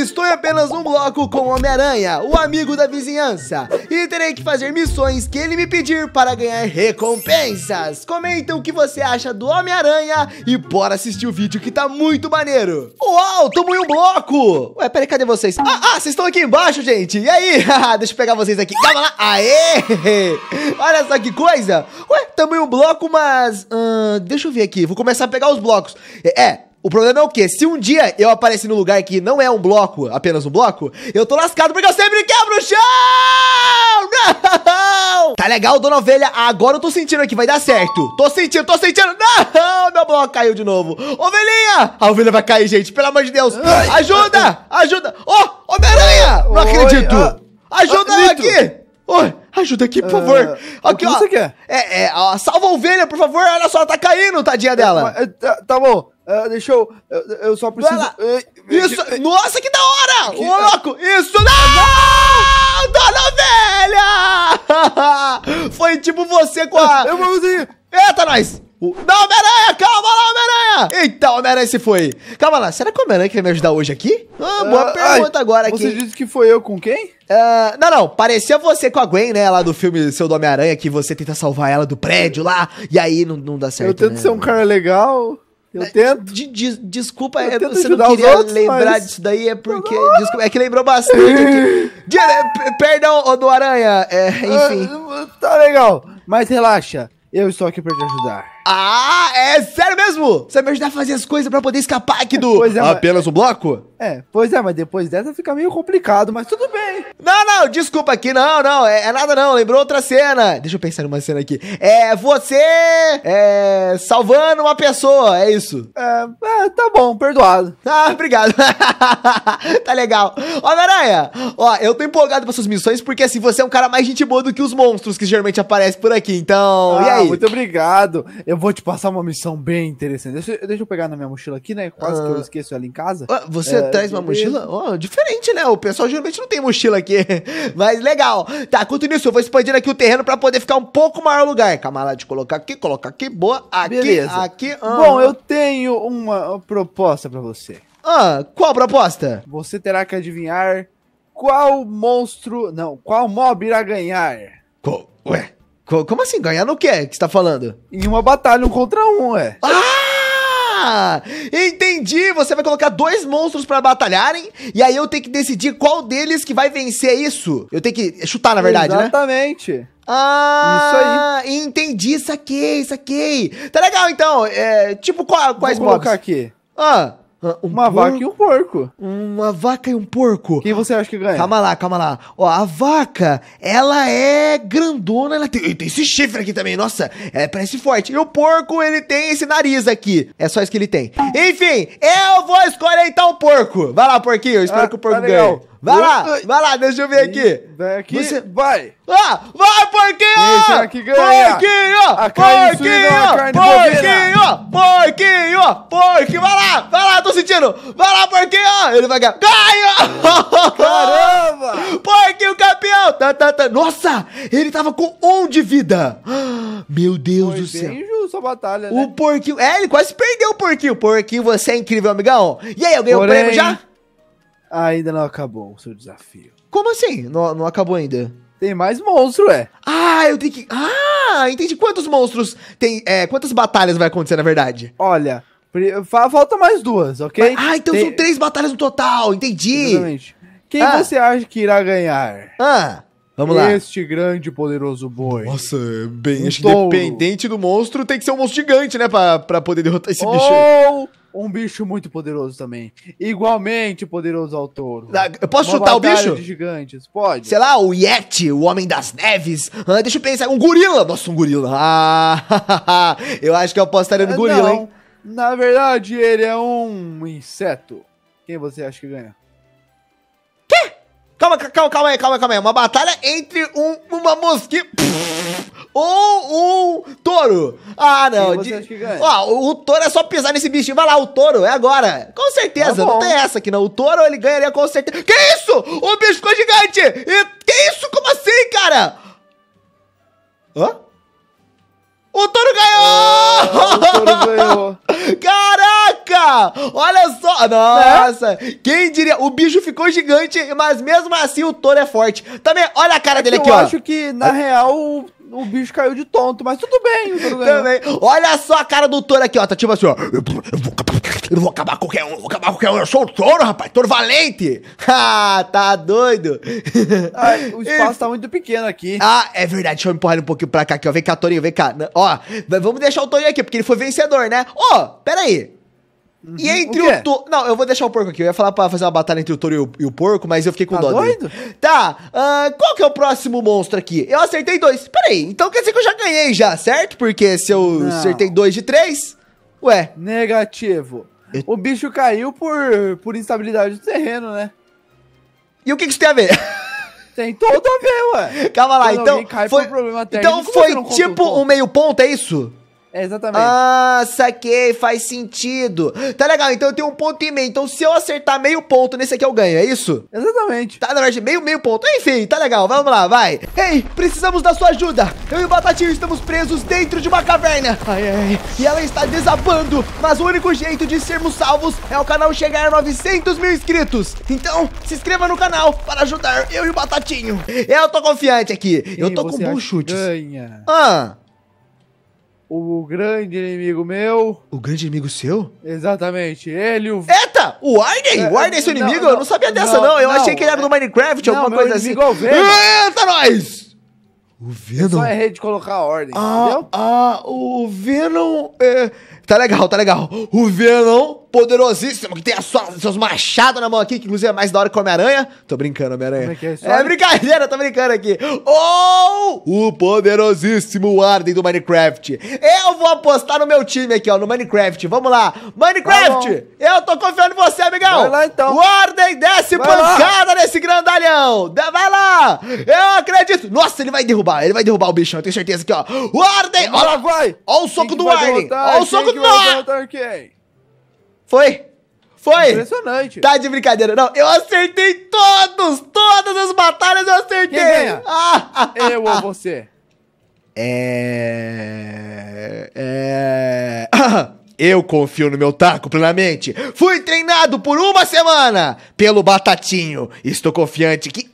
Estou em apenas um bloco com Homem-Aranha, o amigo da vizinhança, e terei que fazer missões que ele me pedir para ganhar recompensas. Comenta o que você acha do Homem-Aranha e bora assistir o vídeo que tá muito maneiro. Uau, tamo em um bloco! Ué, peraí, cadê vocês? Ah, ah, vocês estão aqui embaixo, gente! E aí? Deixa eu pegar vocês aqui. Calma lá! Aê! Olha só que coisa! Ué, tamo em um bloco, mas... Uh, deixa eu ver aqui, vou começar a pegar os blocos. É, é o problema é o quê? Se um dia eu aparecer num lugar que não é um bloco, apenas um bloco, eu tô lascado porque eu sempre quebro o chão! Não! Tá legal, dona ovelha, agora eu tô sentindo aqui, vai dar certo. Tô sentindo, tô sentindo. Não, meu bloco caiu de novo. Ovelhinha! A ovelha vai cair, gente, pelo amor de Deus. ajuda! ajuda! Ô! oh, Homem-Aranha! Não acredito! Ah, ajuda aqui! Oi, ajuda aqui, por uh, favor. É, aqui, o que ó, você quer? É, é, ó, salva a ovelha, por favor. Olha só, ela tá caindo, tadinha dela. É, é tá, tá, bom. Uh, deixa eu, eu, eu. só preciso. Isso! Nossa, que da hora! Que... Ô, louco! Isso não! não! Dona velha! Foi tipo você com a. Eu, vou Eita, nós! O... Não, Homem-Aranha! Calma lá, Homem-Aranha! Então, Homem-Aranha se foi. Calma lá, será que o Homem-Aranha quer me ajudar hoje aqui? Ah, ah boa ah, pergunta ai, agora aqui. Você disse que foi eu com quem? Uh, não, não, parecia você com a Gwen, né? Lá do filme Seu do Homem-Aranha, que você tenta salvar ela do prédio lá, e aí não, não dá certo. Eu tento né? ser um cara legal. Eu é, tento. De, de, desculpa, eu tento você não queria outros, lembrar mas... disso daí, é porque. Desculpa, é que lembrou bastante. de, perdão, do Aranha. É, ah, enfim. tá legal, mas relaxa. Eu estou aqui para te ajudar. Ah, é sério mesmo? Você vai me ajudar a fazer as coisas para poder escapar aqui do. Pois é, Apenas mas... o bloco? É, pois é, mas depois dessa fica meio complicado, mas tudo bem. Não, não, desculpa aqui, não, não, é, é nada não, lembrou outra cena. Deixa eu pensar numa cena aqui. É você é, salvando uma pessoa, é isso? É, é tá bom, perdoado. Ah, obrigado. tá legal. Ó, Aranha, ó, eu tô empolgado pra suas missões porque assim, você é um cara mais gente boa do que os monstros que geralmente aparecem por aqui, então. Ah, e aí? Muito obrigado. Eu vou te passar uma missão bem interessante. Deixa, deixa eu pegar na minha mochila aqui, né? Quase que eu ah. esqueço ela em casa. Ah, você é, traz uma mochila? Oh, diferente, né? O pessoal geralmente não tem mochila aqui. Mas legal. Tá, quanto nisso, eu vou expandindo aqui o terreno pra poder ficar um pouco maior o lugar. Camarada, de colocar aqui, colocar aqui. Boa. Aqui, Beleza. aqui. Bom, eu tenho uma proposta pra você. Ah, qual proposta? Você terá que adivinhar qual monstro. Não, qual mob irá ganhar. Ué? Co como assim? Ganhar no quê? que você tá falando? Em uma batalha, um contra um, é. Ah! Entendi! Você vai colocar dois monstros para batalharem e aí eu tenho que decidir qual deles que vai vencer isso. Eu tenho que chutar, na verdade, Exatamente. né? Exatamente. Ah, isso aí. entendi, saquei, saquei. Tá legal, então. É, tipo, quais monstros? Vou mobs? colocar aqui. Ah. Ah, um uma vaca e um porco. Uma vaca e um porco. Quem você acha que ganha? Calma lá, calma lá. Ó, a vaca, ela é grandona, ela tem, tem esse chifre aqui também, nossa, ela é, parece forte. E o porco, ele tem esse nariz aqui. É só isso que ele tem. Enfim, eu vou escolher então o porco. Vai lá, porquinho, eu espero ah, que o porco tá ganhe. Vai lá, vai lá, deixa eu ver aqui. Daqui, Você... vai. Ah, vai, porquinho! que ganha? Porquinho! Porquinho! Porquinho! Porquinho! Porquinho! Vai lá, vai lá, tô sentindo. Vai lá, porquinho! Ele vai ganhar. Ganha! Caramba! porquinho campeão! Tá, tá, tá. Nossa, ele tava com um de vida. Meu Deus Foi do céu. Bem justo a batalha, né? O porquinho... É, ele quase perdeu o porquinho. Porquinho, você é incrível, amigão. E aí, eu ganhei Porém... o prêmio já? Ainda não acabou o seu desafio. Como assim? Não, não acabou ainda? Tem mais monstro, é. Ah, eu tenho que. Ah, entendi. Quantos monstros tem. É, quantas batalhas vai acontecer, na verdade? Olha, falta mais duas, ok? Ah, então tem... são três batalhas no total, entendi. Exatamente. Quem ah. você acha que irá ganhar? Ah. Vamos lá. Este grande e poderoso boi. Nossa, bem, um independente do monstro, tem que ser um monstro gigante, né? Pra, pra poder derrotar esse Ou bicho aí. um bicho muito poderoso também. Igualmente poderoso ao touro. Ah, eu posso Uma chutar o bicho? De gigantes, pode. Sei lá, o Yeti, o Homem das Neves. Ah, deixa eu pensar, um gorila. Nossa, um gorila. Ah, eu acho que eu apostaria no gorila, Não, hein? Na verdade, ele é um inseto. Quem você acha que ganha? calma, calma aí, calma aí, calma aí. Uma batalha entre um, uma mosquita. Ou um touro. Ah, não. de... Ó, o, o touro é só pisar nesse bichinho. Vai lá, o touro, é agora. Com certeza, tá não tem essa aqui não. O touro ele ganharia com certeza. Que isso? O bicho ficou gigante! E... Que isso? Como assim, cara? Hã? O touro ganhou! Ah, o touro ganhou! Caralho! Caraca! Olha só! Nossa! É? Quem diria? O bicho ficou gigante, mas mesmo assim o touro é forte. Também, olha a cara é dele aqui, eu ó. Eu acho que, na real, o bicho caiu de tonto, mas tudo bem. Tudo Também. Olha só a cara do touro aqui, ó. Tá tipo assim, ó. Eu vou, eu vou acabar com qualquer um, vou acabar com qualquer um. Eu sou o touro, rapaz. Touro valente. ah, tá doido. Ai, ah, o espaço e... tá muito pequeno aqui. Ah, é verdade. Deixa eu empurrar ele um pouquinho pra cá aqui, ó. Vem cá, Torinho, vem cá. Ó, vamos deixar o Torinho aqui, porque ele foi vencedor, né? Ô, oh, pera aí. Uhum. E entre o, o touro. Não, eu vou deixar o porco aqui. Eu ia falar pra fazer uma batalha entre o touro e o, e o porco, mas eu fiquei com tá dó. Doido? Dele. Tá, uh, qual que é o próximo monstro aqui? Eu acertei dois. Peraí, então quer dizer que eu já ganhei já, certo? Porque se eu Não. acertei dois de três. Ué. Negativo. Eu... O bicho caiu por, por instabilidade do terreno, né? E o que, que isso tem a ver? Tem todo a ver, ué. Calma lá, Quando então. Foi, problema. então foi tipo um meio ponto, é isso? É, exatamente. Ah, saquei, faz sentido. Tá legal, então eu tenho um ponto e meio. Então se eu acertar meio ponto nesse aqui eu ganho, é isso? Exatamente. Tá, na verdade, meio, meio ponto. Enfim, tá legal, vamos lá, vai. Ei, precisamos da sua ajuda. Eu e o Batatinho estamos presos dentro de uma caverna. Ai, ai, e ela está desabando. Mas o único jeito de sermos salvos é o canal chegar a 900 mil inscritos. Então, se inscreva no canal para ajudar eu e o Batatinho. É, eu tô confiante aqui. Ei, eu tô com bons chutes. Ganha. Ah o grande inimigo meu. O grande inimigo seu? Exatamente, ele o. Eita! O Arden? É, o Arden é seu inimigo? Não, eu não sabia dessa, não. não. Eu achei que ele era do Minecraft, não, alguma coisa assim. Igual é Eita, nós! O Venom. Eu só errei de colocar a ordem, ah, entendeu? Ah, o Venom. É, Tá legal, tá legal. O Venom, poderosíssimo, que tem as suas, seus machados na mão aqui, que inclusive é mais da hora que o Homem-Aranha. Tô brincando, Homem-Aranha. É, é, é, brincadeira, tô brincando aqui. Ou o poderosíssimo Arden do Minecraft. Eu vou apostar no meu time aqui, ó, no Minecraft. Vamos lá. Minecraft, tá eu tô confiando em você, amigão. Vai lá então. Arden desce vai pancada lá. nesse grandalhão. Vai lá. Eu acredito. Nossa, ele vai derrubar, ele vai derrubar o bichão, eu tenho certeza aqui, ó. Arden, olha lá, vai. o soco do Arden. Olha o soco do gol do Foi? Foi? Impressionante. Tá de brincadeira. Não, eu acertei todos! Todas as batalhas eu acertei! Quem ganha? Ah, eu ou você? É. É. Eu confio no meu taco plenamente. Fui treinado por uma semana pelo Batatinho. Estou confiante que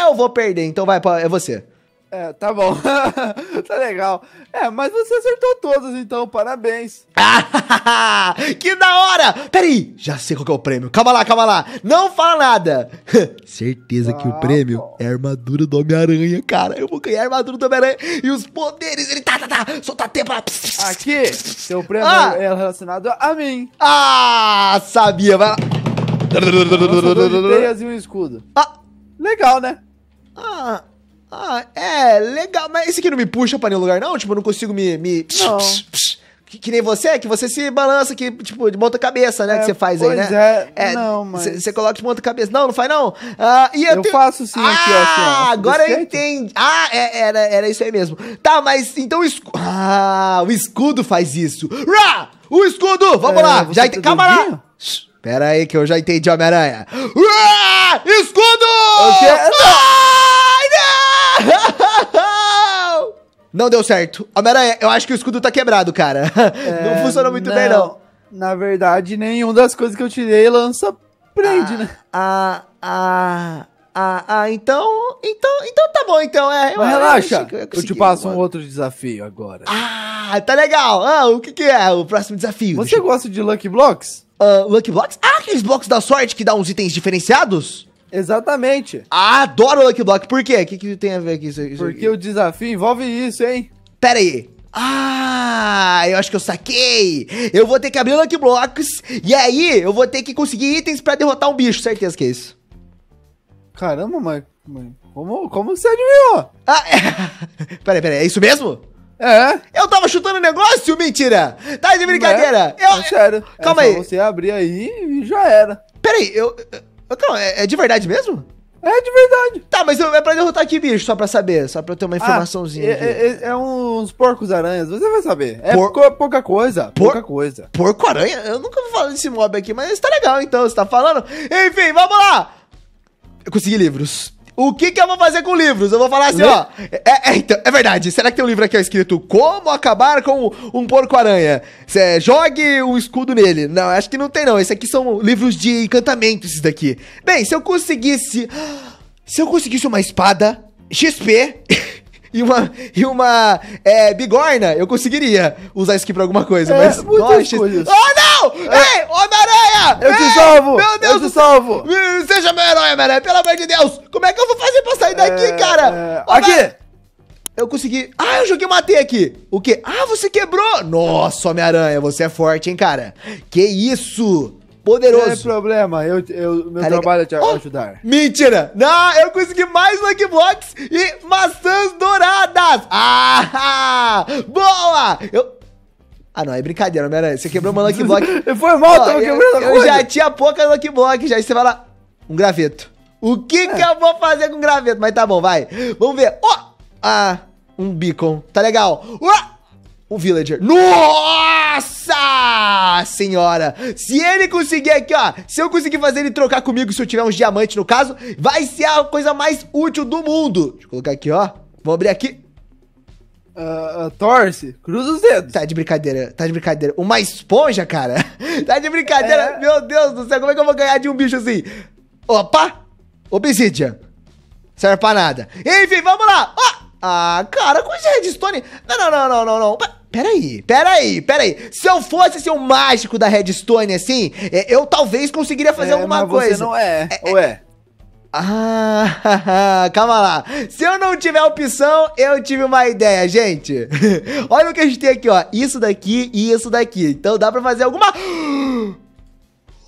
eu vou perder. Então vai, é você. É, tá bom. tá legal. É, mas você acertou todas, então, parabéns. que da hora! Peraí, já sei qual é o prêmio. Calma lá, calma lá. Não fala nada. Certeza ah, que o tá prêmio é a armadura do Homem-Aranha, cara. Eu vou ganhar a armadura do Homem-Aranha e os poderes. Ele tá, tá, tá. Solta a tempo. Aqui, seu prêmio ah. é relacionado a mim. Ah, sabia. Vai lá. e um escudo. Ah. Legal, né? Ah. Ah, é, legal, mas esse aqui não me puxa pra nenhum lugar, não? Tipo, eu não consigo me. me... Não. Psh, psh, psh. Que, que, nem você, que você se balança, que, tipo, de ponta cabeça, né? É, que você faz aí, né? É, é não, mas. Você coloca de ponta cabeça. Não, não faz, não? Ah, e eu eu tenho... faço sim ah, aqui, ó. Assim, ah, agora eu entendi. Ah, é, era, era isso aí mesmo. Tá, mas então o escudo. Ah, o escudo faz isso. Rá! O escudo! Vamos é, lá! Já ent... Calma lá! Pera aí que eu já entendi, Homem-Aranha. Escudo! O Ah! Não deu certo. Homem-Aranha, eu acho que o escudo tá quebrado, cara. É, não funcionou muito não. bem, não. Na verdade, nenhuma das coisas que eu tirei lança prende, ah, né? Ah, ah, ah, ah, ah então, então, então tá bom, então. É, eu, relaxa, eu, eu, eu te passo um outro desafio agora. Ah, tá legal. Ah, o que que é o próximo desafio? Você gosta de Lucky Blocks? Uh, Lucky Blocks? Ah, aqueles blocos da sorte que dá uns itens diferenciados? Exatamente. adoro o Lucky Block. Por quê? O que, que tem a ver com isso, isso Porque aqui? o desafio envolve isso, hein? Pera aí. Ah, eu acho que eu saquei. Eu vou ter que abrir o Lucky Blocks e aí eu vou ter que conseguir itens para derrotar um bicho. Certeza que é isso. Caramba, mas, mas como, como você adivinhou? Ah, é. Peraí, peraí, é isso mesmo? É. Eu tava chutando negócio? Mentira! Tá de brincadeira! É, eu, é sério. Calma é aí. Você abrir aí e já era. Peraí, eu, então, é, é, de verdade mesmo? É de verdade. Tá, mas eu, é pra derrotar que bicho, só pra saber, só pra ter uma ah, informaçãozinha. Ah, é, é, é, uns porcos-aranhas, você vai saber. É Por... pouca, pouca coisa, Por... pouca coisa. Porco-aranha? Eu nunca vou falar desse mob aqui, mas tá legal então, você tá falando. Enfim, vamos lá! Eu consegui livros. O que, que eu vou fazer com livros? Eu vou falar assim, Lê? Né? ó. É, é, então, é verdade. Será que tem um livro aqui escrito Como acabar com um porco-aranha? É, jogue um escudo nele. Não, acho que não tem, não. Esse aqui são livros de encantamento, esses daqui. Bem, se eu conseguisse. Se eu conseguisse uma espada XP, e uma, e uma é, bigorna, eu conseguiria usar isso aqui pra alguma coisa. É, mas muitas coisas. Oh, não! É. Ei, Homem-Aranha! Eu Ei, te salvo! Meu Deus! Eu te salvo! Seja meu herói, Homem-Aranha, pelo amor de Deus! Como é que eu vou fazer pra sair daqui, é... cara? É. aqui! Eu consegui. Ah, eu joguei uma teia aqui. O quê? Ah, você quebrou. Nossa, Homem-Aranha, você é forte, hein, cara? Que isso? Poderoso. Não tem problema, eu, eu, meu tá trabalho é te oh, ajudar. Mentira! Não, eu consegui mais Lucky Blocks e maçãs douradas! Ah, ah, ah! Boa! Eu... Ah, não, é brincadeira, não era Você quebrou uma Lucky Block. Foi mal, oh, tava eu, quebrando a Eu já tinha pouca Lucky Block, já. Aí você vai lá, um graveto. O que é. que eu vou fazer com graveto? Mas tá bom, vai. Vamos ver. Oh! Ah, um beacon. Tá legal. Uá! o villager. Nossa senhora! Se ele conseguir aqui, ó, se eu conseguir fazer ele trocar comigo, se eu tiver uns diamantes no caso, vai ser a coisa mais útil do mundo. Deixa eu colocar aqui, ó. Vou abrir aqui. Uh, torce, cruza os dedos. Tá de brincadeira, tá de brincadeira. Uma esponja, cara? tá de brincadeira? É... Meu Deus do céu, como é que eu vou ganhar de um bicho assim? Opa! Obsidian. Serve pra nada. Enfim, vamos lá! Ah, cara, coisa de redstone. Não, não, não, não, não, não. Peraí, peraí, peraí. Se eu fosse ser assim, mágico da Redstone, assim, é, eu talvez conseguiria fazer é, alguma mas coisa. Você não é, é, é ou é? Ah, calma lá. Se eu não tiver opção, eu tive uma ideia, gente. Olha o que a gente tem aqui, ó. Isso daqui e isso daqui. Então dá pra fazer alguma...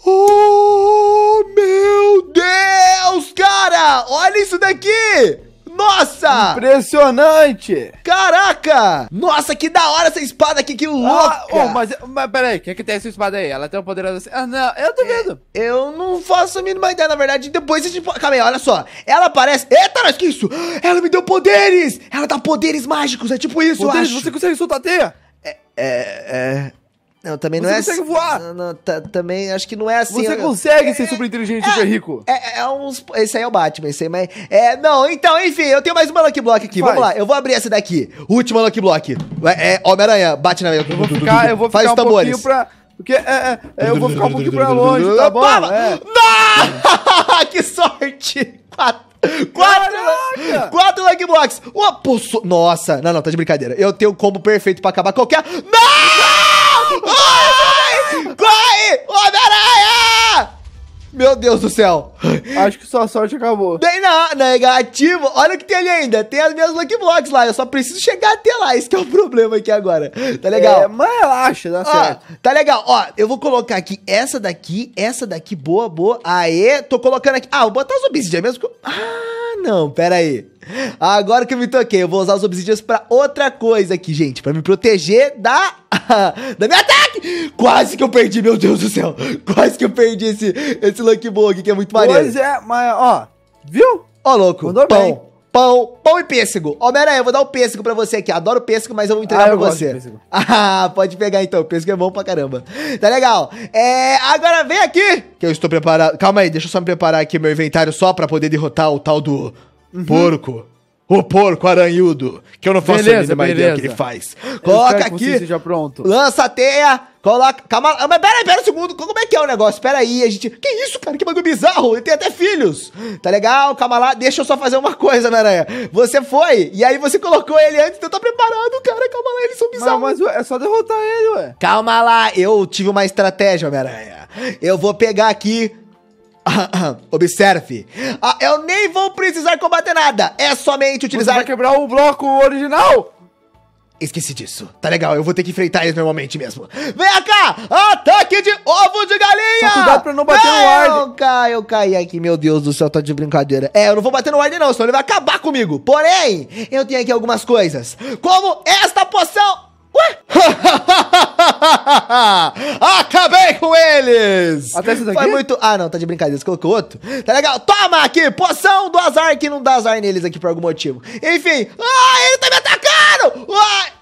Oh, meu Deus, cara! Olha isso daqui! Nossa! Impressionante! Caraca! Nossa, que da hora essa espada aqui, que ah, louca! Ah, oh, mas, mas peraí, que é que tem essa espada aí? Ela é tem um poderoso assim. Ah, não, eu tô É, eu não faço a mínima ideia, na verdade. Depois a gente. Calma aí, olha só. Ela aparece. Eita, mas que isso? Ela me deu poderes! Ela dá poderes mágicos, é tipo isso, poderes, eu acho. Você consegue soltar a teia? É, é, é. Não, também você não é. Você consegue assim, voar! Não, não, também acho que não é assim. Você eu, consegue eu, é, ser é, super inteligente é, super rico. É, é, uns. Esse aí é o Batman, esse aí, é mas. É, não, então, enfim, eu tenho mais uma Lucky Block aqui. Faz. Vamos lá, eu vou abrir essa daqui. Última Lucky Block. É, é Homem-Aranha, bate na minha. Eu vou ficar, eu vou ficar um tambores. pouquinho pra. Porque é, é, eu vou ficar um pouquinho pra longe, tá bom? É. que sorte! Quatro, quatro, quatro blocks! Uma, poço... Nossa, não, não, tá de brincadeira. Eu tenho o combo perfeito pra acabar qualquer. Não! Corre! Corre! Homem-Aranha! Meu Deus do céu. Acho que sua sorte acabou. Tem na negativo. Olha o que tem ali ainda. Tem as minhas Lucky Blocks lá. Eu só preciso chegar até lá. Esse é o problema aqui agora. Tá legal? É, mas relaxa, dá Ó, certo. Tá legal. Ó, eu vou colocar aqui essa daqui, essa daqui. Boa, boa. Aê, tô colocando aqui. Ah, vou botar os obsidian é mesmo. Ah! não, pera aí. Agora que eu me toquei, eu vou usar os obsidianos pra outra coisa aqui, gente. Pra me proteger da... da minha ataque! Quase que eu perdi, meu Deus do céu. Quase que eu perdi esse, esse Lucky bug aqui, que é muito maneiro. Pois é, mas, ó... Viu? Ó, louco, Mandou pão. Bem. Pão, pão e pêssego. Homem-Aranha, eu vou dar o pêssego pra você aqui. Adoro pêssego, mas eu vou entregar ah, pra você. Ah, pode pegar então. O pêssego é bom pra caramba. Tá legal. É, agora vem aqui. Que eu estou preparado. Calma aí, deixa eu só me preparar aqui meu inventário só pra poder derrotar o tal do uhum. porco o porco aranhudo, que eu não faço beleza, a mínima beleza. ideia que ele faz. Coloca aqui, lança a teia, coloca... Calma, ah, mas peraí, pera um segundo, como é que é o negócio? Peraí, a gente... Que isso, cara, que bagulho bizarro, ele tem até filhos. Tá legal, calma lá, deixa eu só fazer uma coisa, Aranha? Você foi, e aí você colocou ele antes, então Eu estar preparado, cara, calma lá, eles são bizarros. Mas, mas ué, é só derrotar ele, ué. Calma lá, eu tive uma estratégia, Homem-Aranha. Eu vou pegar aqui Observe. Ah, eu nem vou precisar combater nada. É somente utilizar. Você vai quebrar o bloco original? Esqueci disso. Tá legal, eu vou ter que enfrentar eles normalmente mesmo. Vem cá! Ataque de ovo de galinha! Só cuidado pra não bater não, no ar. Eu caí, eu caí aqui, meu Deus do céu, tá de brincadeira. É, eu não vou bater no ar não, senão ele vai acabar comigo. Porém, eu tenho aqui algumas coisas. Como esta poção... Ué? Acabei com eles! Até tá esse daqui? Foi muito. Ah, não, tá de brincadeira. Você colocou outro? Tá legal. Toma aqui! Poção do azar que não dá azar neles aqui por algum motivo. Enfim. Ah, ele tá me atacando!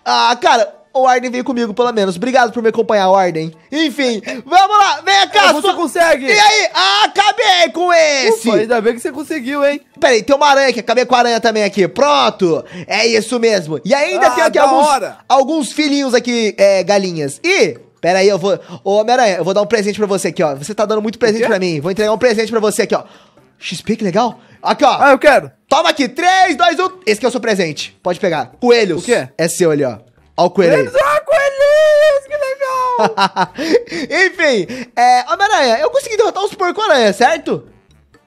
Ah, ah cara, ou Arden veio comigo, pelo menos. Obrigado por me acompanhar, Arden. Enfim, vamos lá, vem cá, Você consegue! E aí? Ah, acabei com esse! Ufa, ainda bem que você conseguiu, hein? Peraí, tem uma aranha aqui, acabei com a aranha também aqui. Pronto! É isso mesmo. E ainda ah, tem aqui alguns, alguns filhinhos aqui, é, galinhas. E Pera aí, eu vou. Ô, Homem-Aranha, eu vou dar um presente pra você aqui, ó. Você tá dando muito presente pra mim. Vou entregar um presente pra você aqui, ó. XP, que legal. Aqui, ó. Ah, eu quero. Toma aqui. 3, 2, 1. Esse aqui é o seu presente. Pode pegar. Coelhos. O quê? É seu ali, ó. Olha o coelhinho. Olha o coelhinho, que legal! Enfim, é, Homem-Aranha, eu consegui derrotar os porco-aranha, certo?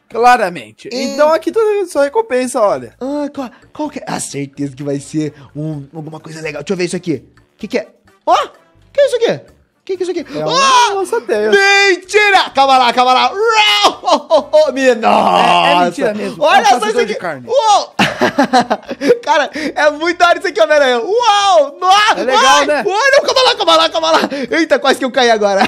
Claramente. E... Então aqui tu tem sua recompensa, olha. Ah, qual, qual que é? A ah, certeza que vai ser um, alguma coisa legal. Deixa eu ver isso aqui. O que que é? Ó, oh, que é isso aqui? que, que é isso aqui? É ah! Nossa teia. Mentira! Calma lá, calma lá. Oh, oh, oh, minha nossa! É, é mentira mesmo. Olha é um só isso aqui. De carne. Uou! cara, é muito da hora isso aqui, Homem-Aranha. Uau! Nossa! É legal, ai, né? Uau, não, calma lá, calma lá, calma lá. Eita, quase que eu caí agora.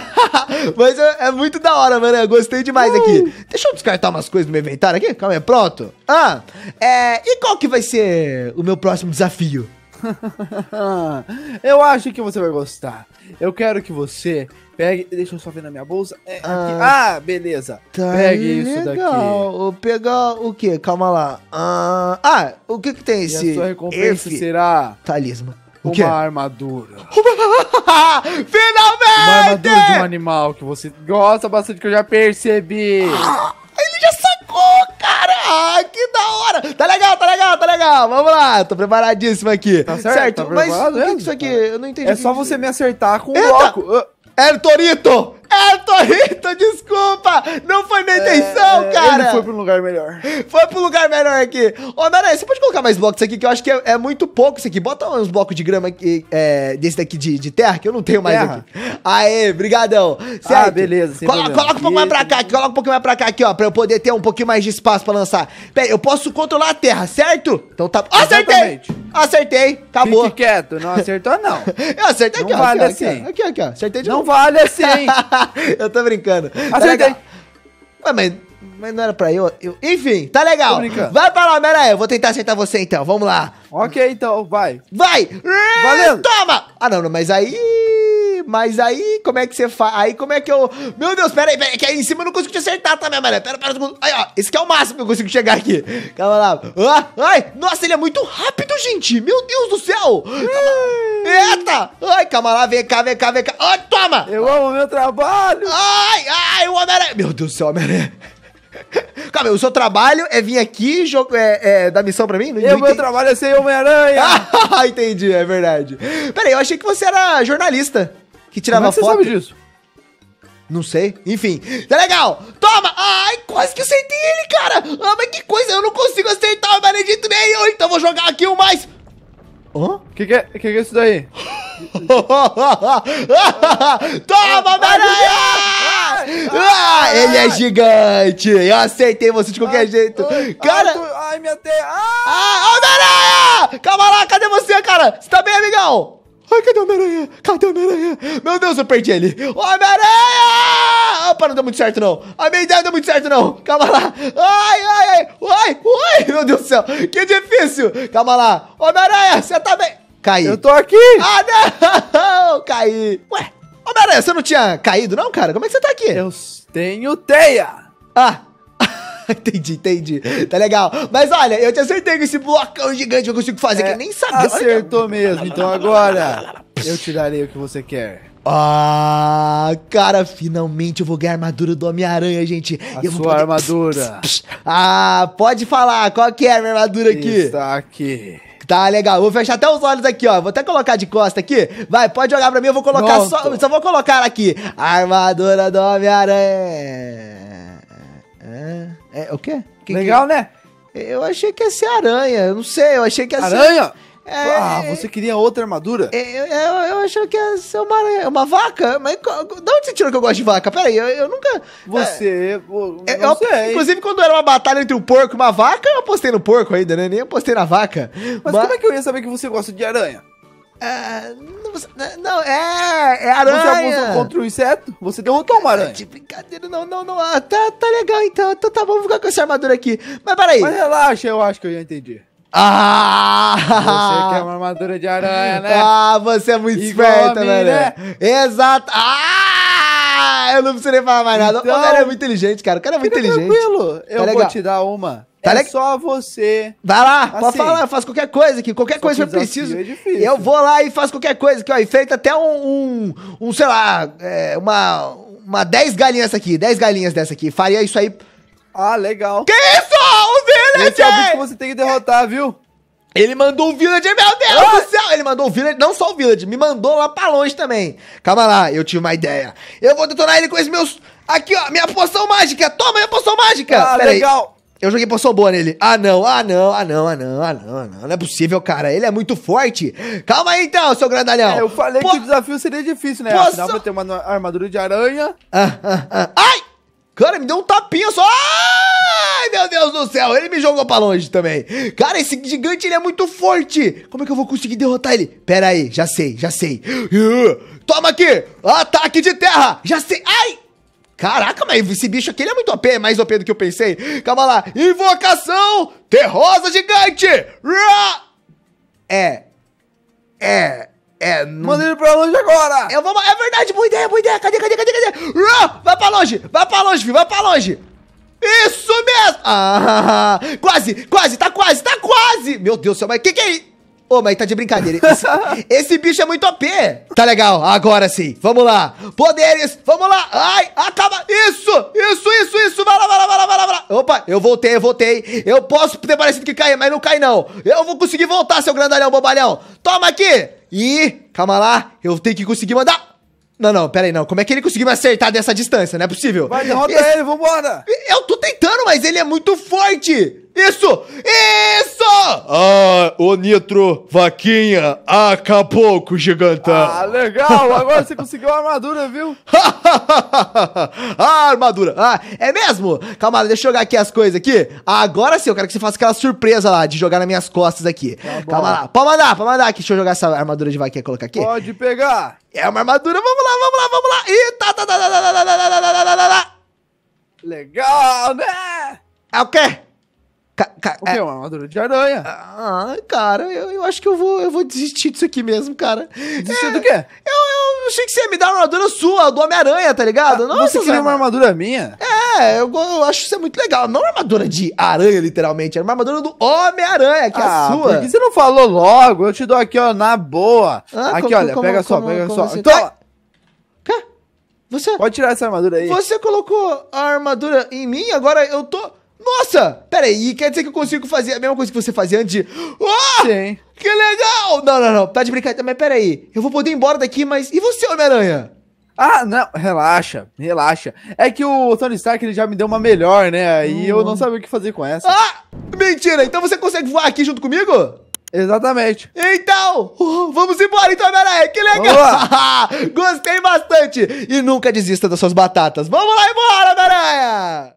Mas é, é, muito da hora, mano. Eu gostei demais uh. aqui. Deixa eu descartar umas coisas do meu inventário aqui. Calma aí, pronto. Ah, é, e qual que vai ser o meu próximo desafio? eu acho que você vai gostar. Eu quero que você pegue. Deixa eu só ver na minha bolsa. É, ah, ah, beleza. Tá pegue legal. isso daqui. Vou pegar o quê? Calma lá. Ah, ah o que que tem e esse? A sua recompensa será. Talismã. O uma quê? armadura. Finalmente! Uma armadura de um animal que você gosta bastante, que eu já percebi. Ah, ele já sacou, ah, que da hora! Tá legal, tá legal, tá legal. Vamos lá, tô preparadíssimo aqui. Tá certo, tá certo. Tá mas o que é isso aqui? Eu não entendi. É só você me acertar com o um bloco. É Torito! É, Torrito, desculpa! Não foi minha é, intenção, cara! Ele foi pro um lugar melhor. Foi pro um lugar melhor aqui. Ô, Nara, você pode colocar mais blocos aqui, que eu acho que é, é muito pouco isso aqui. Bota uns blocos de grama aqui, é, desse daqui de, de, terra, que eu não tenho mais terra. aqui. Aê, brigadão. Ah, certo? Ah, beleza. Colo Coloca um pouco mais pra cá, coloca um pouquinho mais pra cá aqui, ó, pra eu poder ter um pouquinho mais de espaço pra lançar. Pera, eu posso controlar a terra, certo? Então tá... Acertei! Acertei, acabou. Fique quieto, não acertou não. eu acertei não aqui, ó. Não vale aqui, assim. Aqui, aqui, ó. Acertei de Não novo. vale assim. eu tô brincando. Tá Acertei. Tá mas, mas não era pra eu, eu. Enfim, tá legal. Vai pra lá, pera Eu vou tentar acertar você então. Vamos lá. Ok, então, vai. Vai! Valeu! Toma! Ah, não, não mas aí mas aí como é que você faz? Aí como é que eu... Meu Deus, peraí, aí, que aí em cima eu não consigo te acertar, tá, minha mané? Pera, pera um segundo. Aí, ó, esse que é o máximo que eu consigo chegar aqui. Calma lá. Ah, ai, nossa, ele é muito rápido, gente. Meu Deus do céu. Eita! Ai, calma lá, vem cá, vem cá, vem cá. Ai, toma! Eu amo meu trabalho. Ai, ai, o Homem-Aranha. Meu Deus do céu, Homem-Aranha. Calma, o seu trabalho é vir aqui jogo, é, é, dar missão pra mim? Não, eu, não meu trabalho é ser Homem-Aranha! ah, entendi, é verdade. Peraí, eu achei que você era jornalista que tirava Como é que foto. Você sabe disso? Não sei. Enfim, tá legal. Toma! Ai, quase que acertei ele, cara! Ah, mas que coisa, eu não consigo acertar o Benedito nenhum, então vou jogar aqui o mais. Hã? Que que é, que que é isso daí? Toma, Maranhão! Ah, ele é gigante! Eu aceitei você de qualquer jeito! cara! Ai, tu, ai minha teia! Ah, ah Calma lá, cadê você, cara? Você tá bem, amigão? Ai, cadê o Homem-Aranha? Cadê o Homem-Aranha? Meu Deus, eu perdi ele. Homem-Aranha! Opa, não deu muito certo, não. A minha ideia não deu muito certo, não. Calma lá. Ai, ai, ai. Ai, ai. Meu Deus do céu. Que difícil. Calma lá. Homem-Aranha, você tá bem... Caí. Eu tô aqui. Ah, não. Caí. Ué, Homem-Aranha, você não tinha caído, não, cara? Como é que você tá aqui? Eu tenho teia. Ah, entendi, entendi. Tá legal. Mas olha, eu te acertei com esse blocão gigante eu consigo fazer, é, que eu nem sabia. Acertou mesmo. Então agora eu tirarei o que você quer. Ah, cara, finalmente eu vou ganhar a armadura do Homem-Aranha, gente. A eu sua poder... armadura. Ah, pode falar, qual que é a minha armadura aqui? Está aqui. Tá legal, vou fechar até os olhos aqui, ó. Vou até colocar de costa aqui. Vai, pode jogar pra mim, eu vou colocar só. Só vou colocar aqui. Armadura do Homem-Aranha. É. é. o quê? Que Legal, que... É? né? Eu achei que ia ser aranha. Eu não sei, eu achei que ia ser. Aranha? É, ah, você queria outra armadura? É, eu, eu, eu achei que ia ser uma, aranha, uma vaca, mas de onde você tirou que eu gosto de vaca? Peraí, eu, eu nunca. Você. É, eu, eu, inclusive, quando era uma batalha entre um porco e uma vaca, eu apostei no porco ainda, né? Nem apostei na vaca. Mas, mas como é que eu ia saber que você gosta de aranha? É, não, né, não, é, é aranha. Você abusou contra o um inseto? Você derrotou uma aranha. De brincadeira, não, não, não. Ah, tá, tá legal então. Então tá bom, vou ficar com essa armadura aqui. Mas peraí. Mas relaxa, eu acho que eu já entendi. Ah! Você quer uma armadura de aranha, né? Ah, você é muito esperta, velho. Né? Exato. Ah! Eu não precisei falar mais nada. Então, o cara é muito inteligente, cara. O cara é muito inteligente. Tranquilo. Tá eu tá vou legal. te dar uma Tá é le... só você. Vai lá, assim, pode falar, faz qualquer coisa aqui. Qualquer coisa que eu preciso. É difícil. Eu vou lá e faço qualquer coisa aqui, ó. E feito até um, um, um sei lá, é, uma, uma 10 galinhas aqui, 10 galinhas dessa aqui. Faria isso aí. Ah, legal. Que isso? O Village! Esse é o Village que você tem que derrotar, viu? Ele mandou o Village, meu Deus ah! do céu! Ele mandou o Village, não só o Village, me mandou lá pra longe também. Calma lá, eu tive uma ideia. Eu vou detonar ele com os meus... Aqui, ó, minha poção mágica. Toma minha poção mágica. Ah, Pera legal. Aí. Eu joguei poção boa nele. Ah não, ah não, ah não, ah não, ah não, ah não. Não é possível, cara. Ele é muito forte. Calma aí então, seu grandalhão. É, eu falei po... que o desafio seria difícil, né? Poço... Afinal, pra ter uma armadura de aranha. Ah, ah, ah. Ai! Cara, me deu um tapinha só. Ai, meu Deus do céu. Ele me jogou pra longe também. Cara, esse gigante, ele é muito forte. Como é que eu vou conseguir derrotar ele? Pera aí, já sei, já sei. Toma aqui. Ataque de terra. Já sei. Ai! Caraca, mas esse bicho aqui é muito OP, é mais OP do que eu pensei. Calma lá. Invocação Terrosa Gigante! É. É. É. Não... Manda ele pra longe agora! Eu vou... É verdade, boa ideia, boa ideia. Cadê, cadê, cadê, cadê? Ra! Vai pra longe! Vai pra longe, filho, vai pra longe! Isso mesmo! Ah, quase, quase, tá quase, tá quase! Meu Deus do céu, mas que que é isso? Ô, mas tá de brincadeira. Esse, esse, bicho é muito OP. Tá legal, agora sim. Vamos lá. Poderes, vamos lá. Ai, acaba. Isso, isso, isso, isso. Vai lá, vai lá, vai lá, vai lá. Vai lá. Opa, eu voltei, eu voltei. Eu posso ter parecido que caia, mas não cai não. Eu vou conseguir voltar, seu grandalhão, bobalhão. Toma aqui. E, calma lá. Eu tenho que conseguir mandar. Não, não, pera aí, não. Como é que ele conseguiu me acertar dessa distância? Não é possível. Vai, derrota Esse... ele, vambora! Eu tô tentando, mas ele é muito forte! Isso! Isso! Ah! O Nitro, vaquinha, Acapulco, gigantão. Ah, legal, agora você conseguiu a armadura, viu? a armadura. Ah, é mesmo? Calma, deixa eu jogar aqui as coisas aqui. Agora sim, eu quero que você faça aquela surpresa lá de jogar nas minhas costas aqui. Tá Calma lá. Pode mandar, pode mandar aqui. Deixa eu jogar essa armadura de vaquinha e colocar aqui. Pode pegar. É uma armadura, vamos lá, vamos lá, vamos lá. Ih, tá, tá, tá, tá, tá, tá, tá, tá, tá, tá, tá, tá. Legal, né? tá, tá, tá, Ca ca o quê? É. Uma armadura de aranha. Ah, cara, eu, eu acho que eu vou, eu vou desistir disso aqui mesmo, cara. Desistir é, do quê? Eu, eu achei que você ia me dar uma armadura sua, do Homem-Aranha, tá ligado? Ah, Nossa, você queria uma armadura minha? É, eu, eu acho isso é muito legal. Não uma armadura de aranha, literalmente. Era uma armadura do Homem-Aranha, que ah, é a ah, sua. Por que você não falou logo? Eu te dou aqui, ó, na boa. Ah, aqui, como, olha, como, pega como, só, pega só. Então, tá... Você... Pode tirar essa armadura aí. Você colocou a armadura em mim, agora eu tô... Nossa, peraí, quer dizer que eu consigo fazer a mesma coisa que você fazia antes de. Oh, Sim. Que legal! Não, não, não, tá de brincadeira, mas peraí, eu vou poder ir embora daqui, mas. E você, Homem-Aranha? Ah, não, relaxa, relaxa. É que o Tony Stark ele já me deu uma melhor, né? E hum. eu não uhum. sabia o que fazer com essa. Ah! Mentira! Então você consegue voar aqui junto comigo? Exatamente. Então, uh, vamos embora, então, Homem-Aranha. Que legal! Gostei bastante! E nunca desista das suas batatas. Vamos lá embora, Homem-Aranha!